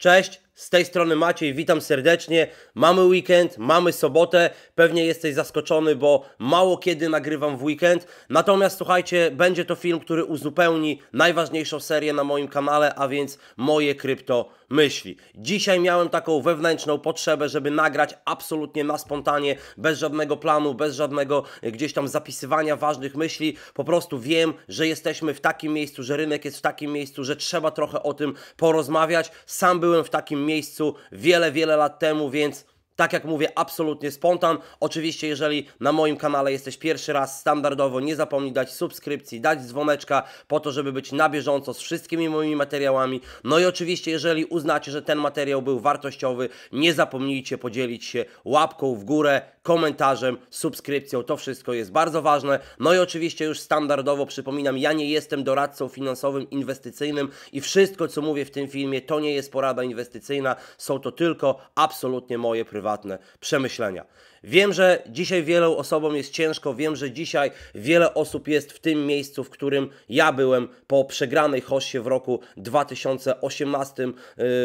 Cześć! Z tej strony Maciej, witam serdecznie. Mamy weekend, mamy sobotę. Pewnie jesteś zaskoczony, bo mało kiedy nagrywam w weekend. Natomiast słuchajcie, będzie to film, który uzupełni najważniejszą serię na moim kanale, a więc moje krypto myśli. Dzisiaj miałem taką wewnętrzną potrzebę, żeby nagrać absolutnie na spontanie, bez żadnego planu, bez żadnego gdzieś tam zapisywania ważnych myśli. Po prostu wiem, że jesteśmy w takim miejscu, że rynek jest w takim miejscu, że trzeba trochę o tym porozmawiać. Sam byłem w takim miejscu miejscu wiele, wiele lat temu, więc tak jak mówię, absolutnie spontan. Oczywiście, jeżeli na moim kanale jesteś pierwszy raz, standardowo nie zapomnij dać subskrypcji, dać dzwoneczka po to, żeby być na bieżąco z wszystkimi moimi materiałami. No i oczywiście, jeżeli uznacie, że ten materiał był wartościowy, nie zapomnijcie podzielić się łapką w górę, komentarzem, subskrypcją. To wszystko jest bardzo ważne. No i oczywiście już standardowo przypominam, ja nie jestem doradcą finansowym, inwestycyjnym i wszystko, co mówię w tym filmie, to nie jest porada inwestycyjna. Są to tylko absolutnie moje prywatne prywatne przemyślenia. Wiem, że dzisiaj wielu osobom jest ciężko, wiem, że dzisiaj wiele osób jest w tym miejscu, w którym ja byłem po przegranej hoście w roku 2018,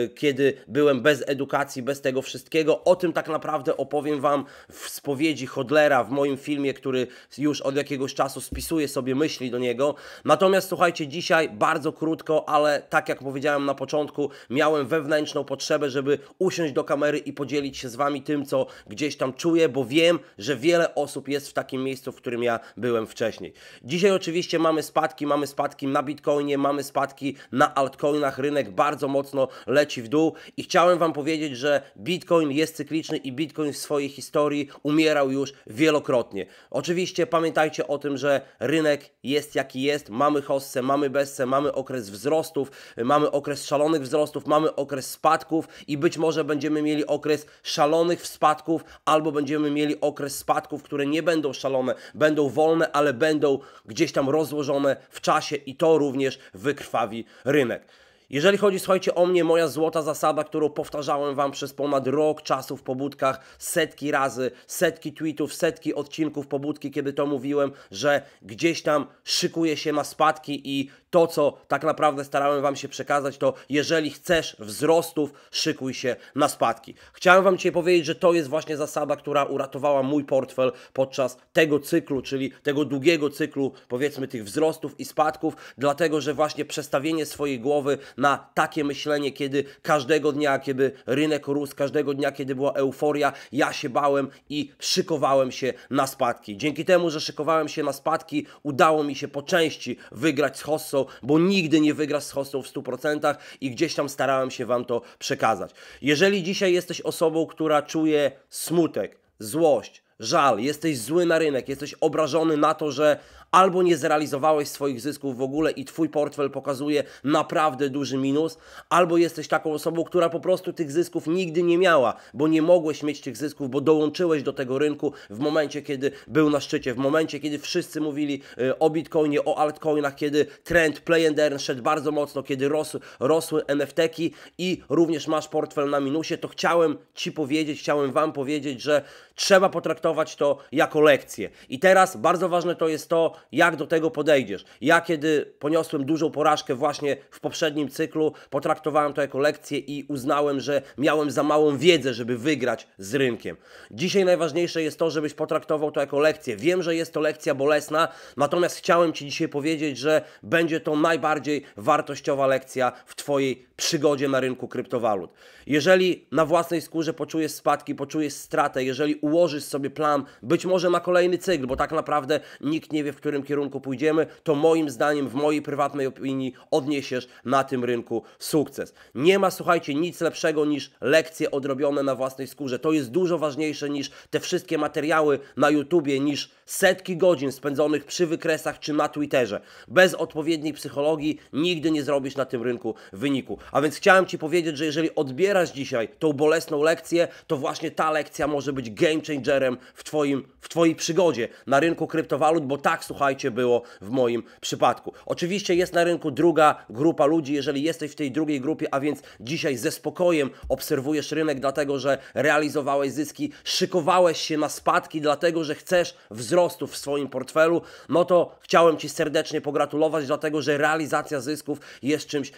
y, kiedy byłem bez edukacji, bez tego wszystkiego. O tym tak naprawdę opowiem Wam w spowiedzi Hodlera, w moim filmie, który już od jakiegoś czasu spisuje sobie myśli do niego. Natomiast słuchajcie, dzisiaj bardzo krótko, ale tak jak powiedziałem na początku, miałem wewnętrzną potrzebę, żeby usiąść do kamery i podzielić się z Wami tym, co gdzieś tam czuję, bo wiem, że wiele osób jest w takim miejscu, w którym ja byłem wcześniej. Dzisiaj oczywiście mamy spadki, mamy spadki na Bitcoinie, mamy spadki na altcoinach, rynek bardzo mocno leci w dół i chciałem wam powiedzieć, że Bitcoin jest cykliczny i Bitcoin w swojej historii umierał już wielokrotnie. Oczywiście pamiętajcie o tym, że rynek jest jaki jest, mamy hossę, mamy bessę, mamy okres wzrostów, mamy okres szalonych wzrostów, mamy okres spadków i być może będziemy mieli okres szalonych szalonych spadków, albo będziemy mieli okres spadków, które nie będą szalone, będą wolne, ale będą gdzieś tam rozłożone w czasie i to również wykrwawi rynek. Jeżeli chodzi, słuchajcie, o mnie, moja złota zasada, którą powtarzałem Wam przez ponad rok czasu w pobudkach, setki razy, setki tweetów, setki odcinków pobudki, kiedy to mówiłem, że gdzieś tam szykuje się na spadki i to, co tak naprawdę starałem Wam się przekazać, to jeżeli chcesz wzrostów, szykuj się na spadki. Chciałem Wam dzisiaj powiedzieć, że to jest właśnie zasada, która uratowała mój portfel podczas tego cyklu, czyli tego długiego cyklu, powiedzmy, tych wzrostów i spadków, dlatego, że właśnie przestawienie swojej głowy na na takie myślenie, kiedy każdego dnia, kiedy rynek rósł, każdego dnia, kiedy była euforia, ja się bałem i szykowałem się na spadki. Dzięki temu, że szykowałem się na spadki, udało mi się po części wygrać z Hossą, bo nigdy nie wygrasz z Hossą w 100% i gdzieś tam starałem się Wam to przekazać. Jeżeli dzisiaj jesteś osobą, która czuje smutek, złość, żal, jesteś zły na rynek, jesteś obrażony na to, że albo nie zrealizowałeś swoich zysków w ogóle i Twój portfel pokazuje naprawdę duży minus, albo jesteś taką osobą, która po prostu tych zysków nigdy nie miała, bo nie mogłeś mieć tych zysków, bo dołączyłeś do tego rynku w momencie, kiedy był na szczycie, w momencie, kiedy wszyscy mówili y, o Bitcoinie, o altcoinach, kiedy trend play and earn szedł bardzo mocno, kiedy rosły, rosły NFT-ki i również masz portfel na minusie, to chciałem Ci powiedzieć, chciałem Wam powiedzieć, że trzeba potraktować to jako lekcję. I teraz bardzo ważne to jest to, jak do tego podejdziesz. Ja, kiedy poniosłem dużą porażkę właśnie w poprzednim cyklu, potraktowałem to jako lekcję i uznałem, że miałem za małą wiedzę, żeby wygrać z rynkiem. Dzisiaj najważniejsze jest to, żebyś potraktował to jako lekcję. Wiem, że jest to lekcja bolesna, natomiast chciałem Ci dzisiaj powiedzieć, że będzie to najbardziej wartościowa lekcja w Twojej przygodzie na rynku kryptowalut. Jeżeli na własnej skórze poczujesz spadki, poczujesz stratę, jeżeli ułożysz sobie plan, być może na kolejny cykl, bo tak naprawdę nikt nie wie, w którym kierunku pójdziemy, to moim zdaniem, w mojej prywatnej opinii, odniesiesz na tym rynku sukces. Nie ma, słuchajcie, nic lepszego niż lekcje odrobione na własnej skórze. To jest dużo ważniejsze niż te wszystkie materiały na YouTubie, niż setki godzin spędzonych przy wykresach czy na Twitterze. Bez odpowiedniej psychologii nigdy nie zrobisz na tym rynku wyniku. A więc chciałem Ci powiedzieć, że jeżeli odbierasz dzisiaj tą bolesną lekcję, to właśnie ta lekcja może być game changerem w, twoim, w Twojej przygodzie na rynku kryptowalut, bo tak, słuchajcie, słuchajcie, było w moim przypadku. Oczywiście jest na rynku druga grupa ludzi, jeżeli jesteś w tej drugiej grupie, a więc dzisiaj ze spokojem obserwujesz rynek, dlatego że realizowałeś zyski, szykowałeś się na spadki, dlatego że chcesz wzrostu w swoim portfelu, no to chciałem Ci serdecznie pogratulować, dlatego że realizacja zysków jest czymś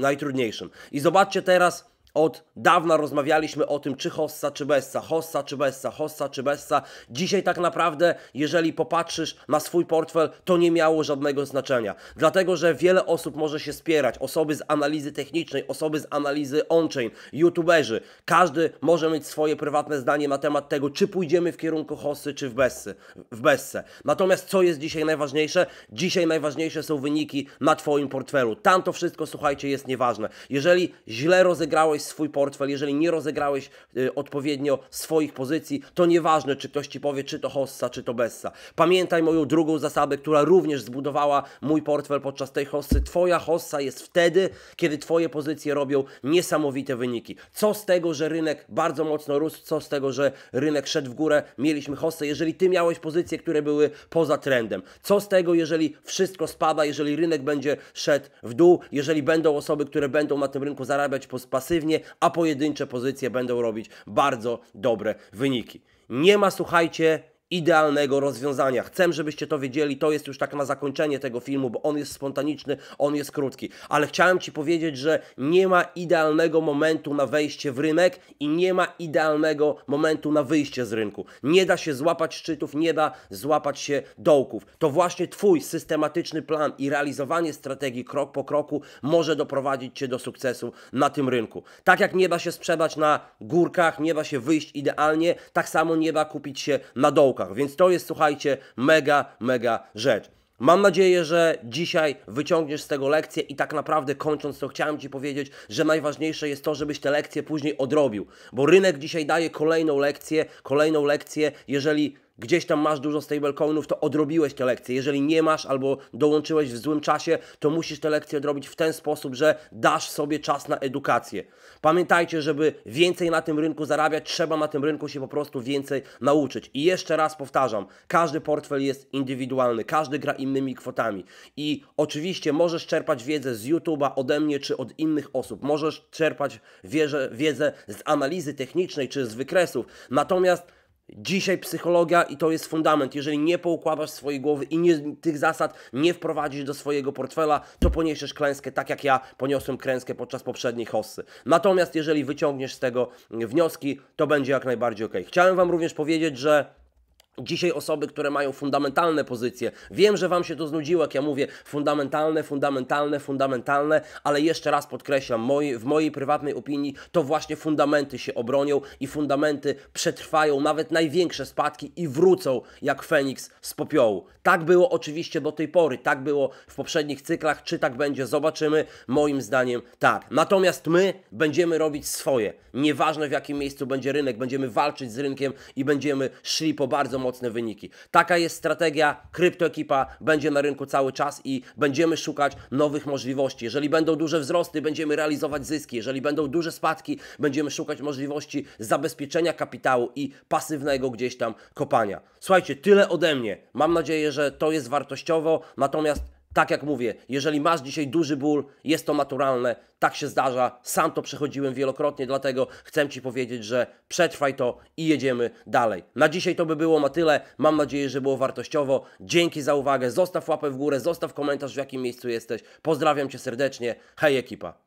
najtrudniejszym. I zobaczcie teraz, od dawna rozmawialiśmy o tym, czy Hossa, czy Bessa, Hossa, czy Bessa, Hossa, czy Bessa. Dzisiaj tak naprawdę, jeżeli popatrzysz na swój portfel, to nie miało żadnego znaczenia. Dlatego, że wiele osób może się spierać. Osoby z analizy technicznej, osoby z analizy on-chain, youtuberzy. Każdy może mieć swoje prywatne zdanie na temat tego, czy pójdziemy w kierunku Hossy, czy w Bessy. W Bessę. Natomiast co jest dzisiaj najważniejsze? Dzisiaj najważniejsze są wyniki na Twoim portfelu. Tam to wszystko, słuchajcie, jest nieważne. Jeżeli źle rozegrałeś swój portfel, jeżeli nie rozegrałeś y, odpowiednio swoich pozycji, to nieważne, czy ktoś ci powie, czy to hossa, czy to bessa. Pamiętaj moją drugą zasadę, która również zbudowała mój portfel podczas tej hossy. Twoja hossa jest wtedy, kiedy twoje pozycje robią niesamowite wyniki. Co z tego, że rynek bardzo mocno rósł, co z tego, że rynek szedł w górę, mieliśmy hossę, jeżeli ty miałeś pozycje, które były poza trendem. Co z tego, jeżeli wszystko spada, jeżeli rynek będzie szedł w dół, jeżeli będą osoby, które będą na tym rynku zarabiać pasywnie, a pojedyncze pozycje będą robić bardzo dobre wyniki. Nie ma, słuchajcie, idealnego rozwiązania. Chcę, żebyście to wiedzieli, to jest już tak na zakończenie tego filmu, bo on jest spontaniczny, on jest krótki. Ale chciałem Ci powiedzieć, że nie ma idealnego momentu na wejście w rynek i nie ma idealnego momentu na wyjście z rynku. Nie da się złapać szczytów, nie da złapać się dołków. To właśnie Twój systematyczny plan i realizowanie strategii krok po kroku może doprowadzić Cię do sukcesu na tym rynku. Tak jak nie da się sprzedać na górkach, nie da się wyjść idealnie, tak samo nie da kupić się na dołku. Więc to jest, słuchajcie, mega, mega rzecz. Mam nadzieję, że dzisiaj wyciągniesz z tego lekcję i tak naprawdę kończąc to chciałem Ci powiedzieć, że najważniejsze jest to, żebyś te lekcje później odrobił, bo rynek dzisiaj daje kolejną lekcję, kolejną lekcję, jeżeli gdzieś tam masz dużo stablecoinów, to odrobiłeś te lekcje. Jeżeli nie masz albo dołączyłeś w złym czasie, to musisz te lekcje odrobić w ten sposób, że dasz sobie czas na edukację. Pamiętajcie, żeby więcej na tym rynku zarabiać, trzeba na tym rynku się po prostu więcej nauczyć. I jeszcze raz powtarzam, każdy portfel jest indywidualny, każdy gra innymi kwotami. I oczywiście możesz czerpać wiedzę z YouTube'a, ode mnie czy od innych osób. Możesz czerpać wiedzę, z analizy technicznej czy z wykresów. Natomiast Dzisiaj psychologia i to jest fundament. Jeżeli nie poukładasz swojej głowy i nie, tych zasad nie wprowadzisz do swojego portfela, to poniesiesz klęskę, tak jak ja poniosłem klęskę podczas poprzedniej hossy. Natomiast jeżeli wyciągniesz z tego wnioski, to będzie jak najbardziej ok. Chciałem Wam również powiedzieć, że Dzisiaj osoby, które mają fundamentalne pozycje, wiem, że Wam się to znudziło, jak ja mówię, fundamentalne, fundamentalne, fundamentalne, ale jeszcze raz podkreślam, moi, w mojej prywatnej opinii to właśnie fundamenty się obronią i fundamenty przetrwają nawet największe spadki i wrócą jak Feniks z popiołu. Tak było oczywiście do tej pory, tak było w poprzednich cyklach, czy tak będzie, zobaczymy, moim zdaniem tak. Natomiast my będziemy robić swoje, nieważne w jakim miejscu będzie rynek, będziemy walczyć z rynkiem i będziemy szli po bardzo mocne wyniki. Taka jest strategia, kryptoekipa będzie na rynku cały czas i będziemy szukać nowych możliwości. Jeżeli będą duże wzrosty, będziemy realizować zyski. Jeżeli będą duże spadki, będziemy szukać możliwości zabezpieczenia kapitału i pasywnego gdzieś tam kopania. Słuchajcie, tyle ode mnie. Mam nadzieję, że to jest wartościowo, natomiast tak jak mówię, jeżeli masz dzisiaj duży ból, jest to naturalne, tak się zdarza, sam to przechodziłem wielokrotnie, dlatego chcę Ci powiedzieć, że przetrwaj to i jedziemy dalej. Na dzisiaj to by było na tyle, mam nadzieję, że było wartościowo. Dzięki za uwagę, zostaw łapę w górę, zostaw komentarz w jakim miejscu jesteś. Pozdrawiam Cię serdecznie, hej ekipa!